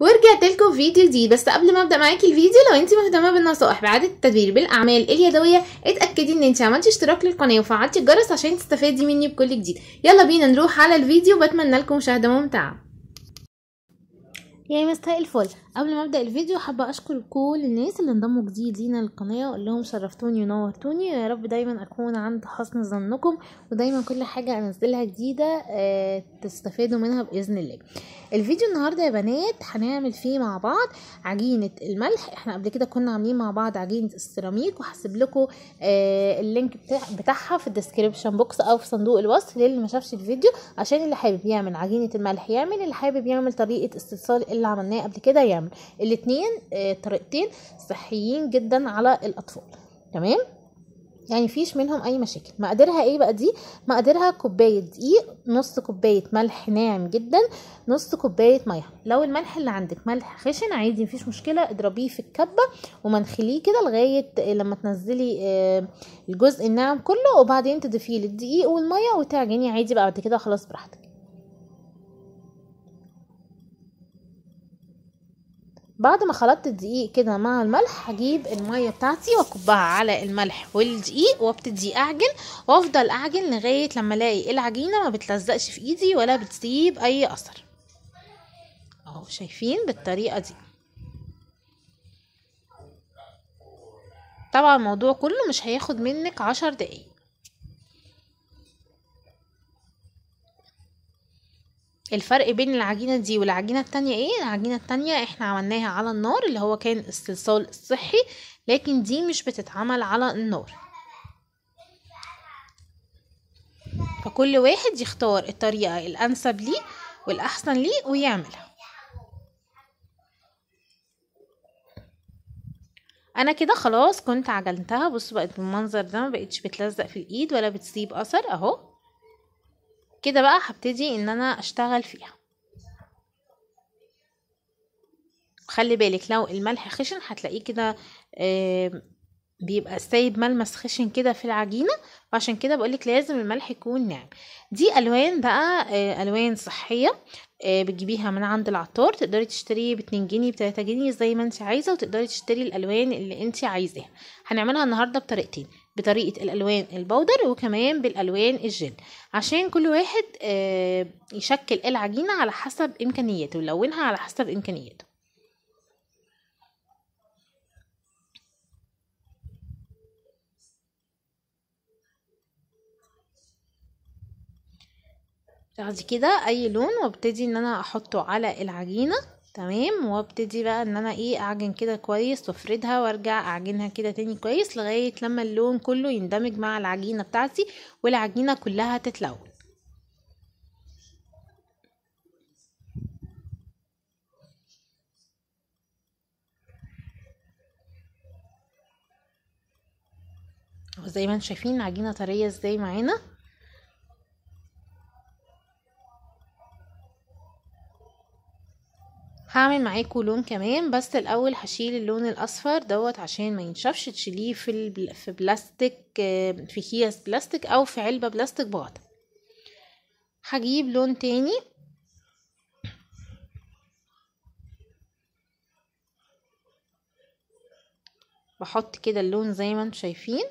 ورجعت لكم فيديو جديد بس قبل ما ابدا معاكي الفيديو لو انت مهتمه بالنصائح بعد التدبير بالاعمال اليدويه اتاكدي ان انت عملتي اشتراك للقناه وفعلتي الجرس عشان تستفادي مني بكل جديد يلا بينا نروح على الفيديو بتمنى لكم مشاهده ممتعه يا مستاء الفل قبل ما ابدا الفيديو حابه اشكر كل الناس اللي انضموا جديد لينا للقناه واقول لهم شرفتوني ونورتوني ويا رب دايما اكون عند حسن ظنكم ودايما كل حاجه انزلها جديده آه، تستفادوا منها باذن الله الفيديو النهارده يا بنات هنعمل فيه مع بعض عجينه الملح احنا قبل كده كنا عاملين مع بعض عجينه السيراميك وهسيب لكم آه، اللينك بتاعها في الديسكريبشن بوكس او في صندوق الوصف للي ما شافش الفيديو عشان اللي حابب يعمل عجينه الملح يعمل اللي حابب يعمل طريقه استئصال اللي عملناه قبل كده يعمل كامل الاتنين آه، طريقتين صحيين جدا على الاطفال تمام يعني مفيش منهم اي مشاكل مقاديرها ايه بقى دي مقاديرها كوبايه دقيق نص كوبايه ملح ناعم جدا نص كوبايه ميه لو الملح اللي عندك ملح خشن عادي مفيش مشكله اضربيه في الكبه ومنخليه كده لغايه آه، لما تنزلي آه، الجزء الناعم كله وبعدين تضيفيه للدقيق والميه وتعجني عادي بقى بعد كده خلاص براحتك بعد ما خلطت الدقيق كده مع الملح هجيب الميه بتاعتي واكبها على الملح والدقيق وابتدي اعجن وافضل اعجن لغايه لما الاقي العجينه ما بتلزقش في ايدي ولا بتسيب اي اثر اهو شايفين بالطريقه دي طبعا الموضوع كله مش هياخد منك عشر دقايق الفرق بين العجينة دي والعجينة التانية ايه العجينة التانية احنا عملناها على النار اللي هو كان الصلصال الصحي لكن دي مش بتتعمل على النار فكل واحد يختار الطريقة الانسب ليه والاحسن ليه ويعملها انا كده خلاص كنت عجنتها بصوا بقت بالمنظر ده ما بقتش بتلزق في الايد ولا بتسيب اثر اهو كده بقى هبتدي ان انا اشتغل فيها خلي بالك لو الملح خشن هتلاقيه كده آه بيبقى سايب ملمس خشن كده في العجينة وعشان كده بقولك لازم الملح يكون ناعم دي ألوان بقى آه ألوان صحية آه بتجيبيها من عند العطار تقدري تشتري باتنين جنيه بتلاتة جنيه زي ما انت عايزة وتقدري تشتري الألوان اللي انت عايزاها هنعملها النهاردة بطريقتين بطريقة الألوان البودر وكمان بالألوان الجل عشان كل واحد آه، يشكل العجينة على حسب إمكانياته ويلونها على حسب إمكانياته بعد كده اي لون وابتدي ان انا احطه على العجينه تمام وابتدي بقى ان انا ايه اعجن كده كويس وافردها وارجع اعجنها كده تاني كويس لغاية لما اللون كله يندمج مع العجينة بتاعتي والعجينة كلها تتلون وزي ما انتم شايفين العجينه طريه ازاي معانا هعمل معاكم لون كمان بس الاول هشيل اللون الاصفر دوت عشان ما ينشفش تشيليه في في بلاستيك في كيس بلاستيك او في علبه بلاستيك بعض هجيب لون تاني بحط كده اللون زي ما انتم شايفين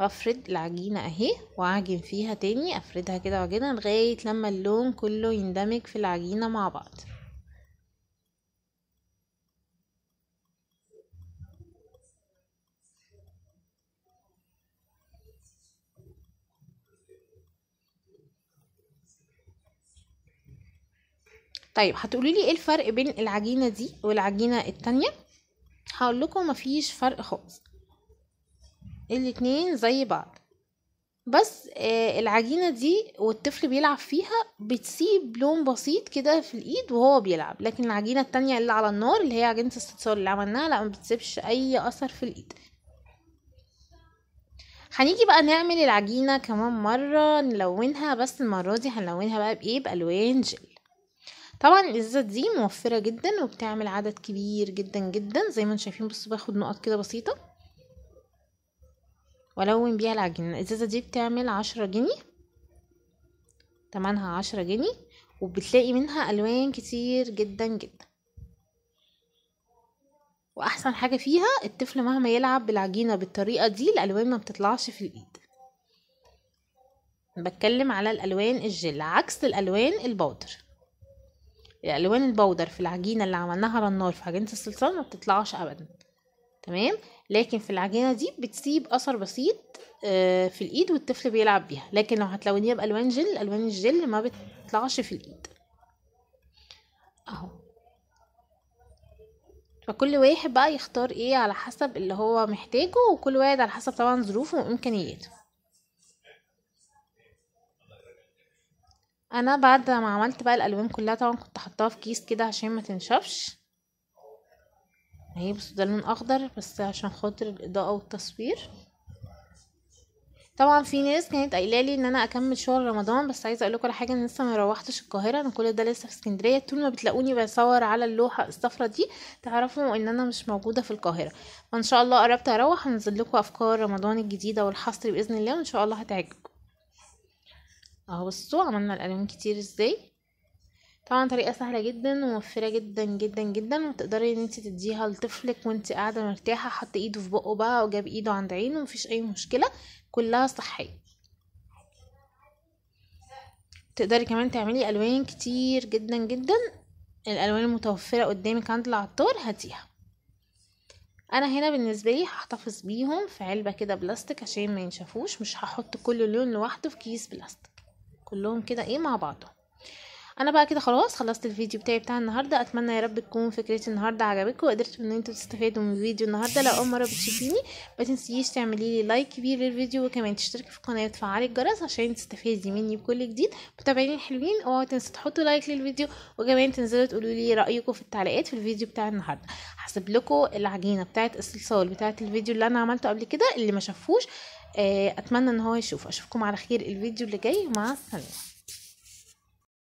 افرد العجينة اهي واعجن فيها تاني افردها كده واعجنها لغاية لما اللون كله يندمج في العجينة مع بعض طيب هتقولي لي ايه الفرق بين العجينه دي والعجينه التانية هقول لكم مفيش فرق خالص الاتنين زي بعض بس آه العجينة دي والطفل بيلعب فيها بتسيب لون بسيط كده في الايد وهو بيلعب لكن العجينة التانية اللي على النار اللي هي عجينة الصلصال اللي عملناها لا ما بتسيبش اي اثر في الايد هنيجي بقى نعمل العجينة كمان مرة نلونها بس المرة دي هنلونها بقى بايه بالوان جل طبعا الازازة دي موفرة جدا وبتعمل عدد كبير جدا جدا زي ما انتم شايفين بصوا باخد نقط كده بسيطة والون بيها العجينه الازازه دي بتعمل عشرة جنيه تمنها عشرة جنيه وبتلاقي منها الوان كتير جدا جدا واحسن حاجه فيها الطفل مهما يلعب بالعجينه بالطريقه دي الالوان ما بتطلعش في الايد بتكلم على الالوان الجل عكس الالوان البودر الالوان البودر في العجينه اللي عملناها على النار في عجينه الصلصال ما بتطلعش ابدا تمام لكن في العجينة دي بتسيب أثر بسيط آه، في الإيد والطفل بيلعب بيها لكن لو هتلونيها بألوان جل ألوان الجل ما بتطلعش في الإيد أهو فكل واحد بقى يختار ايه على حسب اللي هو محتاجه وكل واحد على حسب طبعا ظروفه وامكانياته انا بعد ما عملت بقى الالوان كلها طبعا كنت حطاها في كيس كده عشان ما تنشفش اهي بصوا ده لون اخضر بس عشان خاطر الاضاءه والتصوير طبعا في ناس كانت قايله لي ان انا اكمل شهر رمضان بس عايزه اقول لكم على حاجه ان لسه ما روحتش القاهره انا كل ده لسه في اسكندريه طول ما بتلاقوني بصور على اللوحه الصفرة دي تعرفوا ان انا مش موجوده في القاهره فان شاء الله قربت اروح هنزل لكم افكار رمضان الجديده والحصر باذن الله وان شاء الله هتعجبكم اهو بصوا عملنا الالوان كتير ازاي طبعا طريقه سهله جدا وموفره جدا جدا جدا وتقدري ان انت تديها لطفلك وانت قاعده مرتاحه حط ايده في بقه بقى وجاب ايده عند عينه مفيش اي مشكله كلها صحيه تقدري كمان تعملي الوان كتير جدا جدا الالوان المتوفره قدامك عند العطار هاتيها انا هنا بالنسبه لي هحتفظ بيهم في علبه كده بلاستيك عشان ما ينشفوش مش هحط كل لون لوحده في كيس بلاستيك كلهم كده ايه مع بعضهم انا بقى كده خلاص خلصت الفيديو بتاعي بتاع النهارده اتمنى يا رب تكون فكره النهارده عجبتكم وقدرتوا ان انتوا تستفادوا من الفيديو النهارده لو اول مره بتشوفيني ما تنسيش تعملي لي لايك كبير للفيديو وكمان تشتركي في القناه وتفعلي الجرس عشان تستفادي مني بكل جديد متابعيني الحلوين اوعوا تنسوا تحطوا لايك للفيديو وكمان تنزلوا تقولوا لي رايكم في التعليقات في الفيديو بتاع النهارده هسيب لكم العجينه بتاعه الصلصال بتاعه الفيديو اللي انا عملته قبل كده اللي ما شافوش آه، اتمنى ان هو يشوف اشوفكم على خير الفيديو اللي جاي مع السلامه